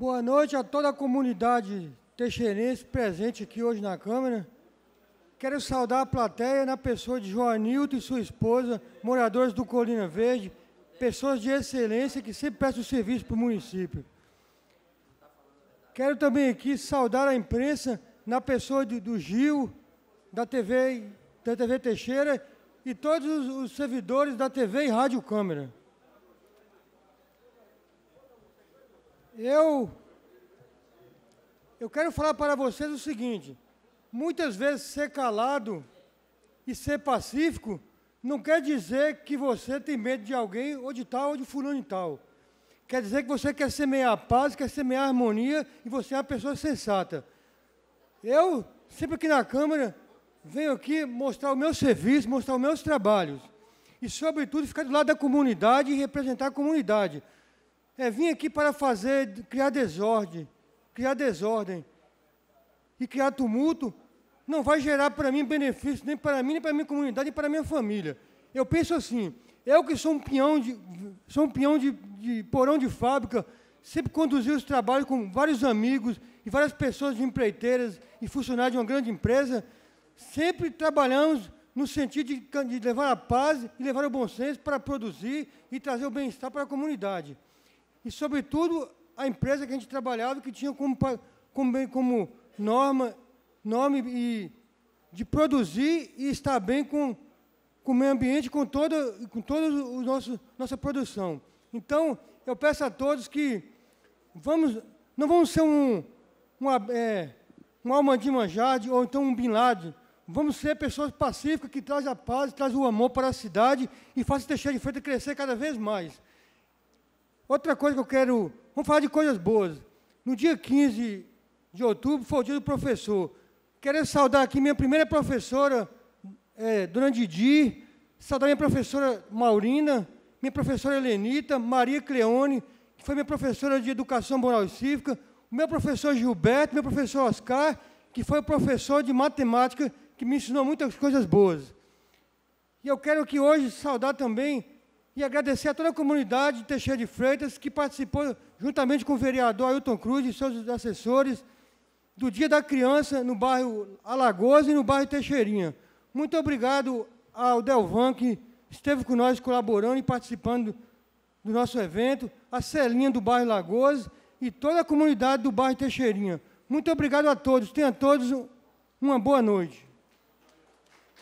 Boa noite a toda a comunidade teixeirense presente aqui hoje na Câmara. Quero saudar a plateia na pessoa de Joanilton e sua esposa, moradores do Colina Verde, pessoas de excelência que sempre prestam serviço para o município. Quero também aqui saudar a imprensa na pessoa de, do Gil, da TV, da TV Teixeira e todos os, os servidores da TV e Rádio Câmara. Eu, eu quero falar para vocês o seguinte: muitas vezes ser calado e ser pacífico não quer dizer que você tem medo de alguém ou de tal ou de fulano e tal. Quer dizer que você quer semear a paz, quer semear a harmonia e você é uma pessoa sensata. Eu, sempre aqui na Câmara, venho aqui mostrar o meu serviço, mostrar os meus trabalhos. E, sobretudo, ficar do lado da comunidade e representar a comunidade é vir aqui para fazer, criar desordem, criar desordem e criar tumulto, não vai gerar para mim benefício, nem para mim, nem para minha comunidade, nem para minha família. Eu penso assim, eu que sou um peão de, sou um peão de, de porão de fábrica, sempre conduzi os trabalhos com vários amigos e várias pessoas de empreiteiras e funcionários de uma grande empresa, sempre trabalhamos no sentido de, de levar a paz e levar o bom senso para produzir e trazer o bem-estar para a comunidade e, sobretudo, a empresa que a gente trabalhava, que tinha como, como, como norma, nome e, de produzir e estar bem com, com o meio ambiente, com toda, com toda o nossa produção. Então, eu peço a todos que vamos, não vamos ser um, uma, é, um Manjade ou então um Bin Laden. Vamos ser pessoas pacíficas que trazem a paz, trazem o amor para a cidade e fazem Teixeira de Freitas crescer cada vez mais. Outra coisa que eu quero. Vamos falar de coisas boas. No dia 15 de outubro foi o dia do professor. Quero saudar aqui minha primeira professora, é, Dona Didi, saudar minha professora Maurina, minha professora Helenita, Maria Cleone, que foi minha professora de Educação Moral e Cívica, o meu professor Gilberto, meu professor Oscar, que foi o professor de matemática que me ensinou muitas coisas boas. E eu quero que hoje saudar também e agradecer a toda a comunidade de Teixeira de Freitas que participou, juntamente com o vereador Ailton Cruz e seus assessores, do Dia da Criança no bairro Alagoas e no bairro Teixeirinha. Muito obrigado ao Delvan, que esteve com nós colaborando e participando do nosso evento, a Celinha do bairro Lagoas e toda a comunidade do bairro Teixeirinha. Muito obrigado a todos. Tenham todos uma boa noite.